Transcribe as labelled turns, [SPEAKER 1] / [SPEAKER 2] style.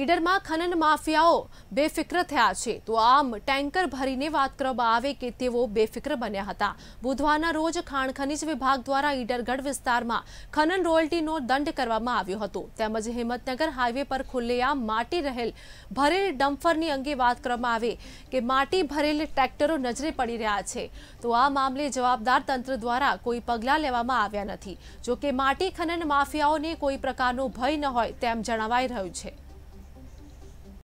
[SPEAKER 1] ઈડરમાં ખનન માફિયાઓ બેફિક્ર થયા છે તો આમ ટેન્કર ભરીને વાત કરવામાં આવે કે તેઓ બેફિક્ર બન્યા હતા બુધવારના રોજ ખાણ ખનીજ વિભાગ દ્વારા ઈડરગઢ વિસ્તારમાં ખનન રોયલ્ટીનો દંડ કરવામાં આવ્યો હતો તેમજ હિંમતનગર હાઈવે પર ખુલ્લેઆમ માટી રહેલ ભરેલ ડમ્ફરની અંગે વાત કરવામાં આવે કે માટી ભરેલ ટ્રેક્ટરો નજરે પડી રહ્યા છે તો આ મામલે જવાબદાર તંત્ર દ્વારા કોઈ પગલાં લેવામાં આવ્યા નથી જોકે માટી ખનન માફિયાઓને કોઈ પ્રકારનો ભય ન હોય તેમ જણાવાઈ રહ્યું છે